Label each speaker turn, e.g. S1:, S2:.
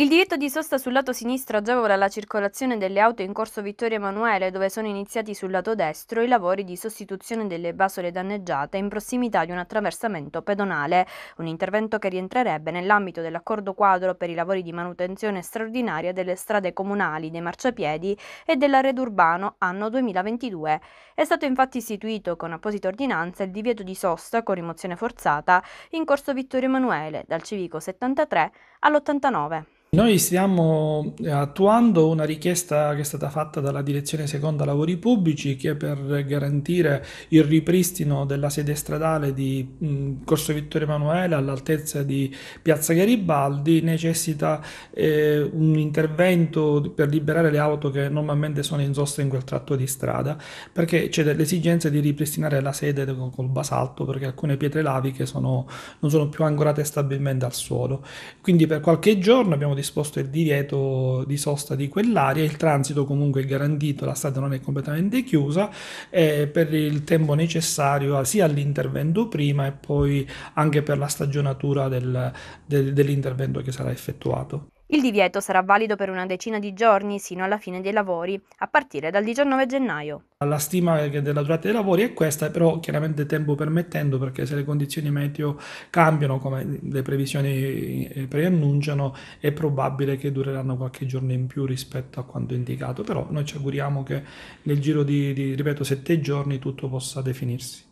S1: Il diritto di sosta sul lato sinistro agevola la circolazione delle auto in corso Vittorio Emanuele, dove sono iniziati sul lato destro i lavori di sostituzione delle basole danneggiate in prossimità di un attraversamento pedonale, un intervento che rientrerebbe nell'ambito dell'accordo quadro per i lavori di manutenzione straordinaria delle strade comunali, dei marciapiedi e dell'arredo urbano anno 2022. È stato infatti istituito con apposita ordinanza il divieto di sosta con rimozione forzata in corso Vittorio Emanuele dal civico 73 all'89.
S2: Noi stiamo eh, attuando una richiesta che è stata fatta dalla Direzione Seconda Lavori Pubblici che per garantire il ripristino della sede stradale di Corso Vittorio Emanuele all'altezza di Piazza Garibaldi necessita eh, un intervento per liberare le auto che normalmente sono in sosta in quel tratto di strada perché c'è l'esigenza di ripristinare la sede col basalto perché alcune pietre laviche sono, non sono più ancorate stabilmente al suolo. Quindi per qualche giorno abbiamo disposto il divieto di sosta di quell'area, il transito comunque è garantito, la strada non è completamente chiusa eh, per il tempo necessario ah, sia all'intervento prima e poi anche per la stagionatura del, del, dell'intervento che sarà effettuato.
S1: Il divieto sarà valido per una decina di giorni sino alla fine dei lavori, a partire dal 19 gennaio.
S2: La stima della durata dei lavori è questa, però chiaramente tempo permettendo, perché se le condizioni meteo cambiano, come le previsioni eh, preannunciano, è probabile che dureranno qualche giorno in più rispetto a quanto indicato. Però noi ci auguriamo che nel giro di, di ripeto, sette giorni tutto possa definirsi.